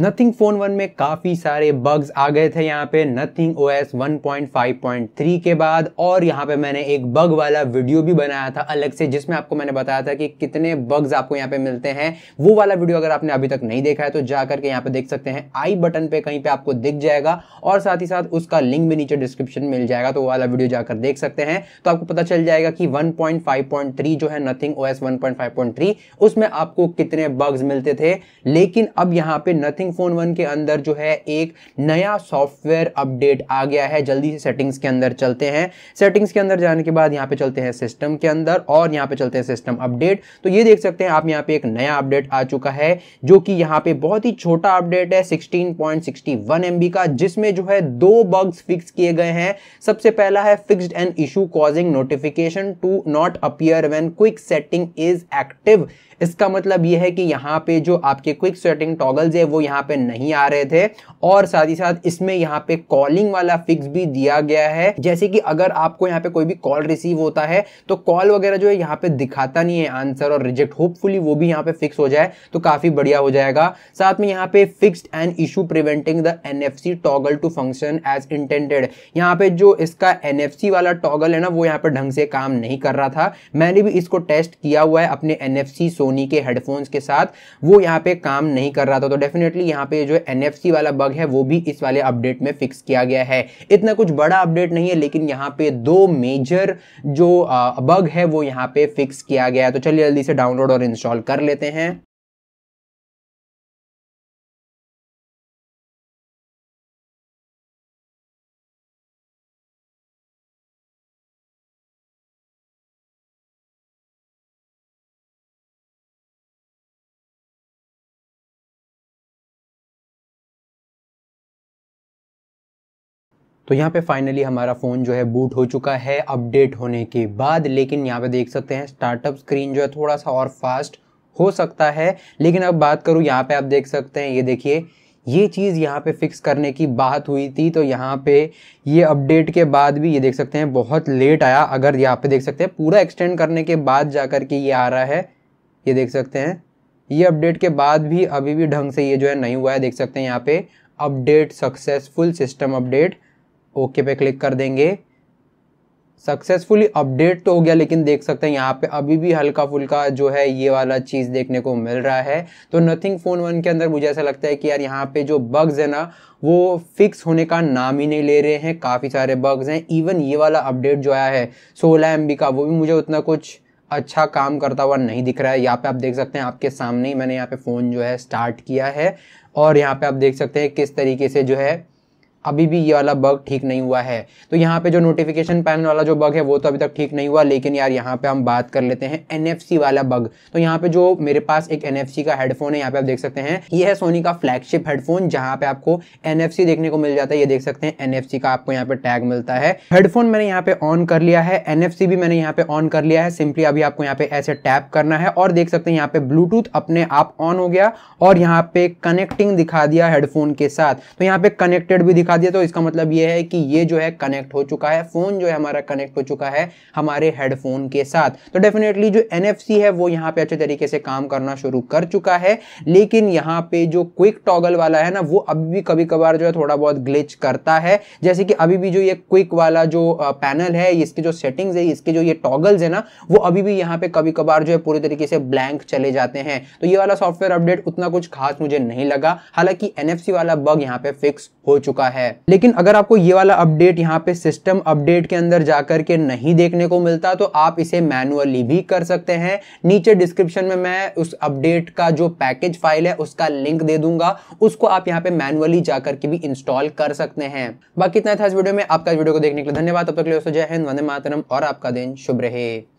nothing phone one में काफ़ी सारे बग्स आ गए थे यहाँ पे Nothing O S one point five point three के बाद और यहाँ पे मैंने एक बग वाला वीडियो भी बनाया था अलग से जिसमें आपको मैंने बताया था कि कितने बग्स आपको यहाँ पे मिलते हैं वो वाला वीडियो अगर आपने अभी तक नहीं देखा है तो जा करके यहाँ पे देख सकते हैं आई बटन पे कहीं पे आपको दिख जाएगा और साथ ही साथ उसका लिंक भी नीचे डिस्क्रिप्शन मिल जाएगा तो वो वाला वीडियो जाकर देख सकते हैं तो आपको पता चल जाएगा कि वन जो है नथिंग ओ एस उसमें आपको कितने बग्स मिलते थे लेकिन अब यहाँ पे नथिंग थिंक फ़ोन वन के अंदर जो है एक नया सॉफ्टवेयर अपडेट आ गया है जल्दी से सेटिंग्स के अंदर चलते हैं सेटिंग्स के अंदर जाने के बाद यहाँ पे चलते हैं सिस्टम के अंदर और यहाँ पे चलते हैं सिस्टम अपडेट तो ये देख सकते हैं आप यहाँ पे एक नया अपडेट आ चुका है जो कि यहाँ पे बहुत ही छोटा अपडेट है सिक्सटीन पॉइंट का जिसमें जो है दो बग्स फिक्स किए गए हैं सबसे पहला है fixed and issue causing notification to not appear when quick setting is active इसका मतलब यह है कि यहाँ पे जो आपके क्विक सेटिंग टॉगल्स है वो यहाँ पे नहीं आ रहे थे और साथ ही साथ इसमें यहाँ पे कॉलिंग वाला फिक्स भी दिया गया है जैसे कि अगर आपको यहाँ पे कोई भी कॉल रिसीव होता है तो कॉल वगैरह जो है यहाँ पे दिखाता नहीं है आंसर और रिजेक्ट होपफुली वो भी यहाँ पे फिक्स हो जाए तो काफी बढ़िया हो जाएगा साथ में यहाँ पे fixed and issue preventing the NFC toggle to function as intended यहाँ पे जो इसका एनएफसी वाला टॉगल है ना वो यहाँ पे ढंग से काम नहीं कर रहा था मैंने भी इसको टेस्ट किया हुआ है अपने एनएफसी सोनी के हेडफोन्स के साथ वो यहाँ पे काम नहीं कर रहा था तो डेफिनेटली डेफिनेटली यहाँ पे जो एन एफ सी वाला बग है वो भी इस वाले अपडेट में फिक्स किया गया है इतना कुछ बड़ा अपडेट नहीं है लेकिन यहाँ पे दो मेजर जो बग है वो यहाँ पे फिक्स किया गया है तो चलिए जल्दी से डाउनलोड और इंस्टॉल कर लेते हैं तो यहाँ पे फाइनली हमारा फ़ोन जो है बूट हो चुका है अपडेट होने के बाद लेकिन यहाँ पे देख सकते हैं स्टार्टअप स्क्रीन जो है थोड़ा सा और फास्ट हो सकता है लेकिन अब बात करूँ यहाँ पे आप देख सकते हैं ये देखिए ये चीज़ यहाँ पे फिक्स करने की बात हुई थी तो यहाँ पे ये अपडेट के बाद भी ये देख सकते हैं बहुत लेट आया अगर यहाँ पे देख सकते हैं पूरा एक्सटेंड करने के बाद जा के ये आ रहा है ये देख सकते हैं ये अपडेट के बाद भी अभी भी ढंग से ये जो है नहीं हुआ है देख सकते हैं यहाँ पे update successful system update okay पे क्लिक कर देंगे सक्सेसफुली अपडेट तो हो गया लेकिन देख सकते हैं यहाँ पे अभी भी हल्का फुल्का जो है ये वाला चीज़ देखने को मिल रहा है तो नथिंग फ़ोन वन के अंदर मुझे ऐसा लगता है कि यार यहाँ पे जो बग्स है ना वो फिक्स होने का नाम ही नहीं ले रहे हैं काफ़ी सारे बग्स हैं इवन ये वाला अपडेट जो आया है सोलह एम का वो भी मुझे उतना कुछ अच्छा काम करता हुआ नहीं दिख रहा है यहाँ पे आप देख सकते हैं आपके सामने ही मैंने यहाँ पे फ़ोन जो है स्टार्ट किया है और यहाँ पे आप देख सकते हैं किस तरीके से जो है अभी भी ये वाला बग ठीक नहीं हुआ है तो यहाँ पे जो नोटिफिकेशन पैनल वाला जो बग है वो तो अभी तक ठीक नहीं हुआ लेकिन यार यहाँ पे हम बात कर लेते हैं एनएफसी वाला बग तो यहाँ पे जो मेरे पास एक एनएफसी का हेडफोन है यहाँ पे आप देख सकते हैं ये है सोनी का फ्लैगशिप हेडफोन जहाँ पे आपको एन देखने को मिल जाता है ये देख सकते हैं एन का आपको यहाँ पे टैग मिलता है हेडफोन मैंने यहाँ पे ऑन कर लिया है एन भी मैंने यहाँ पे ऑन कर लिया है सिंपली अभी आपको यहाँ पे ऐसे टैप करना है और देख सकते हैं यहाँ पे ब्लूटूथ अपने आप ऑन हो गया और यहाँ पे कनेक्टिंग दिखा दिया हेडफोन के साथ तो यहाँ पे कनेक्टेड भी दिखा हटा दिया तो इसका मतलब ये है कि ये जो है कनेक्ट हो चुका है फ़ोन जो है हमारा कनेक्ट हो चुका है हमारे हेडफोन के साथ तो डेफिनेटली जो एन है वो यहाँ पे अच्छे तरीके से काम करना शुरू कर चुका है लेकिन यहाँ पे जो क्विक टॉगल वाला है ना वो अभी भी कभी कभार जो है थोड़ा बहुत ग्लिच करता है जैसे कि अभी भी जो ये क्विक वाला जो पैनल है इसके जो सेटिंग्स है इसके जो ये टॉगल्स है ना वो अभी भी यहाँ पे कभी कभार जो है पूरे तरीके से ब्लैंक चले जाते हैं तो ये वाला सॉफ्टवेयर अपडेट उतना कुछ खास मुझे नहीं लगा हालांकि एन वाला बग यहाँ पे फिक्स हो चुका है है लेकिन अगर आपको ये वाला अपडेट यहाँ पे सिस्टम अपडेट के अंदर जाकर के नहीं देखने को मिलता तो आप इसे मैनुअली भी कर सकते हैं नीचे डिस्क्रिप्शन में मैं उस अपडेट का जो पैकेज फाइल है उसका लिंक दे दूंगा उसको आप यहाँ पे मैनुअली जाकर के भी इंस्टॉल कर सकते हैं बाकी इतना था इस वीडियो में आपका इस वीडियो को देखने के लिए धन्यवाद तब तक जय हिंद वंदे मातरम और आपका दिन शुभ रहे